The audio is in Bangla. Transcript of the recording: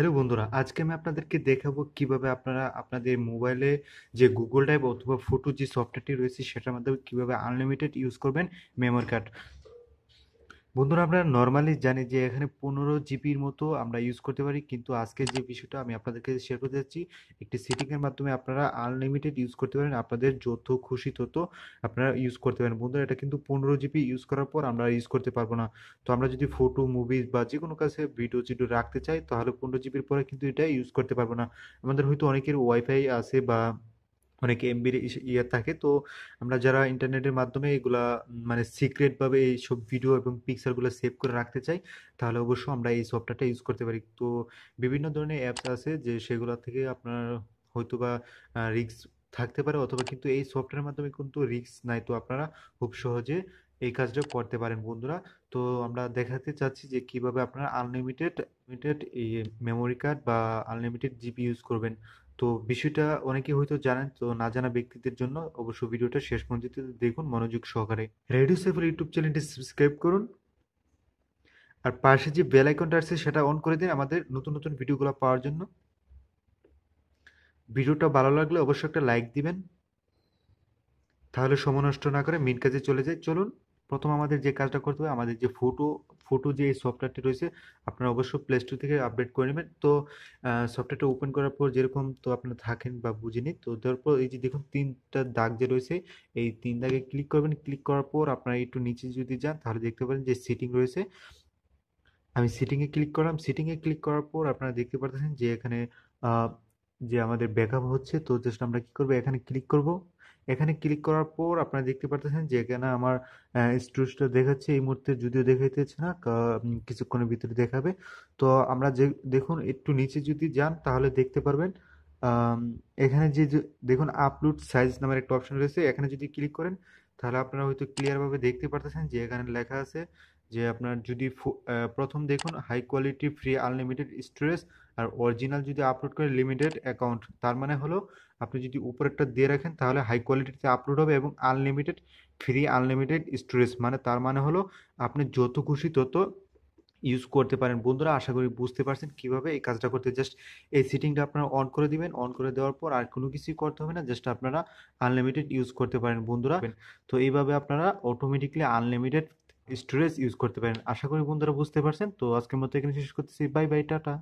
হ্যালো বন্ধুরা আজকে আমি আপনাদেরকে দেখাবো কিভাবে আপনারা আপনাদের মোবাইলে যে গুগল ড্রাইভ অথবা ফটো যে সফটওয়্যারটি রয়েছে সেটার মাধ্যমে কিভাবে আনলিমিটেড ইউজ করবেন মেমোরি কার্ড বন্ধুরা আমরা নর্মালি জানি যে এখানে পনেরো জিবির মতো আমরা ইউজ করতে পারি কিন্তু আজকে যে বিষয়টা আমি আপনাদেরকে শেয়ার করতে যাচ্ছি একটি সেটিংয়ের মাধ্যমে আপনারা আনলিমিটেড ইউজ করতে পারেন আপনাদের যত খুশি তত আপনারা ইউজ করতে পারেন বন্ধুরা এটা কিন্তু পনেরো জিবি ইউজ করার পর আমরা ইউজ করতে পারবো না তো আমরা যদি ফটো মুভিজ বা যে কোনো কাছে ভিডিও চিডিও রাখতে চাই তাহলে পনেরো জিবির পরে কিন্তু এটা ইউজ করতে পারবো না আমাদের হয়তো অনেকের ওয়াইফাই আছে বা অনেক মানে এমবির ইয়ে থাকে তো আমরা যারা ইন্টারনেটের মাধ্যমে এগুলা মানে সিক্রেটভাবে এই সব ভিডিও এবং পিকচারগুলো সেভ করে রাখতে চাই তাহলে অবশ্য আমরা এই সফটওয়্যারটা ইউজ করতে পারি তো বিভিন্ন ধরনের অ্যাপস আছে যে সেগুলো থেকে আপনার হয়তো বা রিক্স থাকতে পারে অথবা কিন্তু এই সফটওয়্যারের মাধ্যমে কিন্তু রিক্স নাই তো আপনারা খুব সহজে এই কাজটা করতে পারেন বন্ধুরা তো আমরা দেখাতে চাচ্ছি যে কিভাবে আপনারা আনলিমিটেড লিমিটেড মেমোরি কার্ড বা আনলিমিটেড জিপি ইউজ করবেন তো বিষয়টা অনেকে হয়তো জানেন তো না জানা ব্যক্তিদের জন্য অবশ্য ভিডিওটা শেষ পর্যন্ত দেখুন মনোযোগ সহকারে রেডিও সেফের ইউটিউব চ্যানেলটি সাবস্ক্রাইব করুন আর পাশে যে বেল আইকনটা আছে সেটা অন করে দিন আমাদের নতুন নতুন ভিডিওগুলো পাওয়ার জন্য ভিডিওটা ভালো লাগলে অবশ্যই একটা লাইক দিবেন তাহলে সময় নষ্ট না করে মিন কাজে চলে যাই চলুন প্রথম আমাদের যে কাজটা করতে হবে আমাদের যে ফটো ফটো যে সফটওয়্যারটি রয়েছে আপনারা অবশ্যই প্লে স্টোর থেকে আপডেট করে নেবেন তো সফটওয়্যারটা ওপেন করার পর যেরকম তো আপনারা থাকেন বা বুঝিনি তো তারপর এই যে দেখুন তিনটা দাগ যে রয়েছে এই তিন দাগে ক্লিক করবেন ক্লিক করার পর আপনারা একটু নিচে যদি যান তাহলে দেখতে পারেন যে সিটিং রয়েছে আমি সিটিংয়ে ক্লিক করলাম সিটিংয়ে ক্লিক করার পর আপনারা দেখতে পারতেছেন যে এখানে যে আমাদের ব্যাকআপ হচ্ছে তো জাস্ট আমরা কি করব এখানে ক্লিক করব এখানে ক্লিক করার পর আপনারা দেখতে পারতেছেন যে এখানে আমার স্টুডেন্টটা দেখাচ্ছে এই মুহূর্তে যদিও দেখাইতেছে না কিছুক্ষণের ভিতরে দেখাবে তো আমরা যে দেখুন একটু নিচে যদি যান তাহলে দেখতে পারবেন এখানে যে দেখুন আপলোড সাইজ নামের একটা অপশন রয়েছে এখানে যদি ক্লিক করেন তাহলে আপনারা হয়তো ক্লিয়ারভাবে দেখতে পারতেছেন যে এখানে লেখা আছে যে আপনার যদি প্রথম দেখুন high quality free unlimited storage আর অরিজিনাল যদি আপলোড করে লিমিটেড অ্যাকাউন্ট তার মানে হলো আপনি যদি উপরেরটা দিয়ে রাখেন তাহলে হাই কোয়ালিটিতে আপলোড হবে এবং আনলিমিটেড ফ্রি আনলিমিটেড স্টোরেজ মানে তার মানে হলো আপনি যত খুশি তত ইউজ করতে পারেন বন্ধুরা আশা করি বুঝতে পারছেন কিভাবে এই কাজটা করতে জাস্ট এই সিটিংটা আপনারা অন করে দিবেন অন করে দেওয়ার পর আর কোনো কিছুই করতে হবে না জাস্ট আপনারা আনলিমিটেড ইউজ করতে পারেন বন্ধুরা তো এইভাবে আপনারা অটোমেটিকলি আনলিমিটেড স্টোরেজ ইউজ করতে পারেন আশা করি বন্ধুরা বুঝতে পারছেন তো আজকের মতো এখানে শেষ করতেছি বাই বাই টাটা